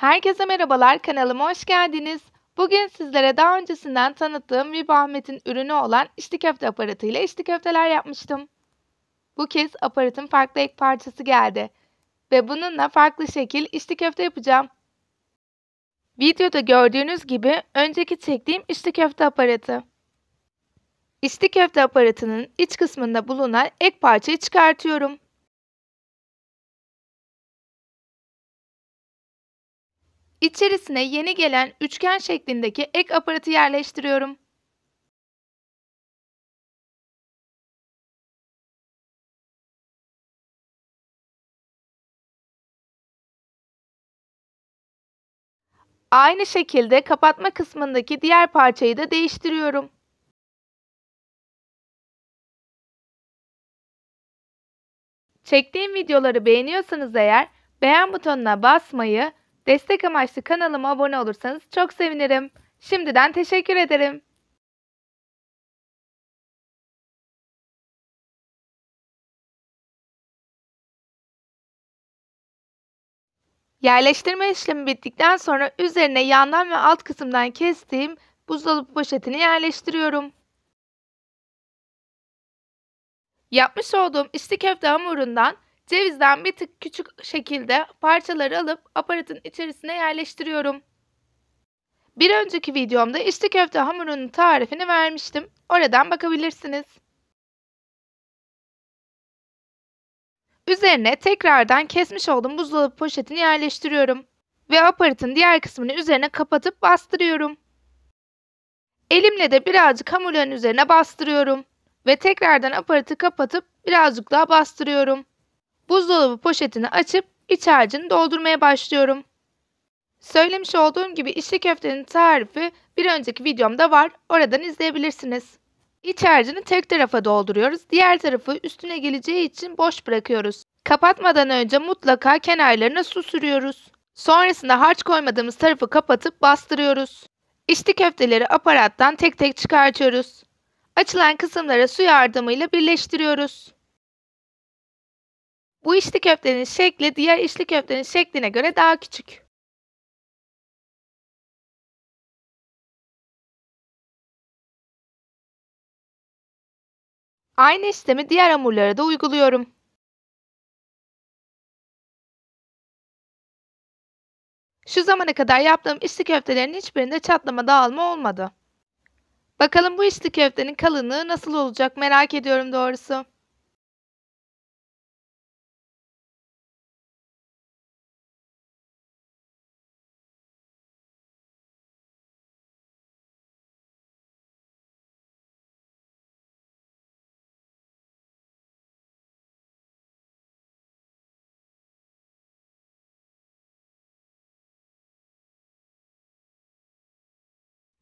Herkese merhabalar kanalıma hoş geldiniz. Bugün sizlere daha öncesinden tanıttığım Vip ürünü olan içli köfte aparatıyla içli köfteler yapmıştım. Bu kez aparatın farklı ek parçası geldi ve bununla farklı şekil içli köfte yapacağım. Videoda gördüğünüz gibi önceki çektiğim içli köfte aparatı. İçli köfte aparatının iç kısmında bulunan ek parçayı çıkartıyorum. İçerisine yeni gelen üçgen şeklindeki ek aparatı yerleştiriyorum. Aynı şekilde kapatma kısmındaki diğer parçayı da değiştiriyorum. Çektiğim videoları beğeniyorsanız eğer beğen butonuna basmayı Destek amaçlı kanalıma abone olursanız çok sevinirim. Şimdiden teşekkür ederim. Yerleştirme işlemi bittikten sonra üzerine yandan ve alt kısımdan kestiğim buzdolabı poşetini yerleştiriyorum. Yapmış olduğum içli köfte hamurundan Cevizden bir tık küçük şekilde parçaları alıp aparatın içerisine yerleştiriyorum. Bir önceki videomda içli köfte hamurunun tarifini vermiştim. Oradan bakabilirsiniz. Üzerine tekrardan kesmiş olduğum buzdolabı poşetini yerleştiriyorum. Ve aparatın diğer kısmını üzerine kapatıp bastırıyorum. Elimle de birazcık hamurların üzerine bastırıyorum. Ve tekrardan aparatı kapatıp birazcık daha bastırıyorum. Buzdolabı poşetini açıp iç harcını doldurmaya başlıyorum. Söylemiş olduğum gibi içli köftenin tarifi bir önceki videomda var. Oradan izleyebilirsiniz. İç harcını tek tarafa dolduruyoruz. Diğer tarafı üstüne geleceği için boş bırakıyoruz. Kapatmadan önce mutlaka kenarlarına su sürüyoruz. Sonrasında harç koymadığımız tarafı kapatıp bastırıyoruz. İçli köfteleri aparattan tek tek çıkartıyoruz. Açılan kısımlara su yardımıyla birleştiriyoruz. Bu içli köftenin şekli diğer içli köftenin şekline göre daha küçük. Aynı işlemi diğer hamurlara da uyguluyorum. Şu zamana kadar yaptığım içli köftelerin hiçbirinde çatlama dağılma olmadı. Bakalım bu içli köftenin kalınlığı nasıl olacak merak ediyorum doğrusu.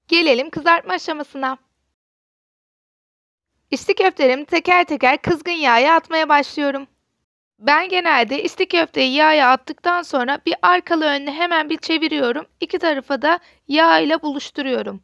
Gelelim kızartma aşamasına. İçli köftelerimi teker teker kızgın yağa atmaya başlıyorum. Ben genelde içli köfteyi yağa attıktan sonra bir arkalı önlü hemen bir çeviriyorum. İki tarafa da yağ ile buluşturuyorum.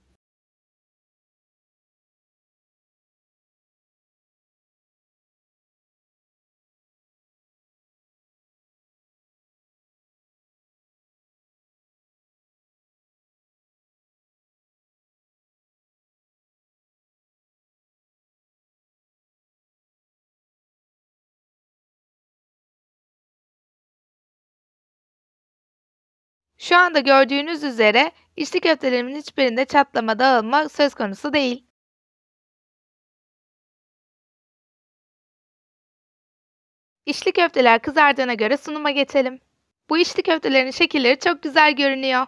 Şu anda gördüğünüz üzere içli köftelerimin hiçbirinde çatlama dağılma söz konusu değil. İçli köfteler kızardığına göre sunuma geçelim. Bu içli köftelerin şekilleri çok güzel görünüyor.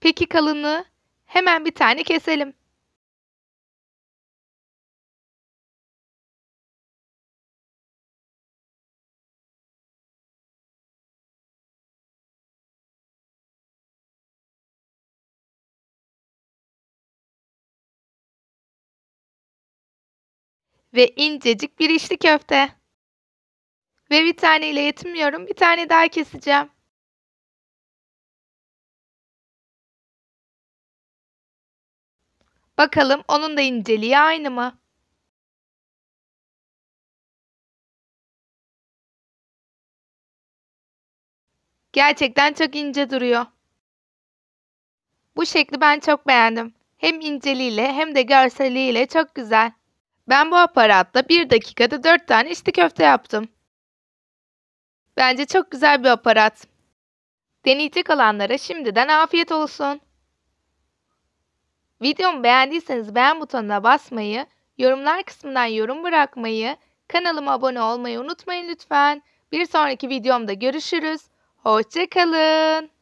Peki kalınlığı? Hemen bir tane keselim. ve incecik bir içli köfte. Ve bir tane ile yetinmiyorum. Bir tane daha keseceğim. Bakalım onun da inceliği aynı mı? Gerçekten çok ince duruyor. Bu şekli ben çok beğendim. Hem inceliğiyle hem de görseliyle çok güzel. Ben bu aparatla bir dakikada dört tane içli köfte yaptım. Bence çok güzel bir aparat. Deneyecek olanlara şimdiden afiyet olsun. Videomu beğendiyseniz beğen butonuna basmayı, yorumlar kısmından yorum bırakmayı, kanalıma abone olmayı unutmayın lütfen. Bir sonraki videomda görüşürüz. Hoşçakalın.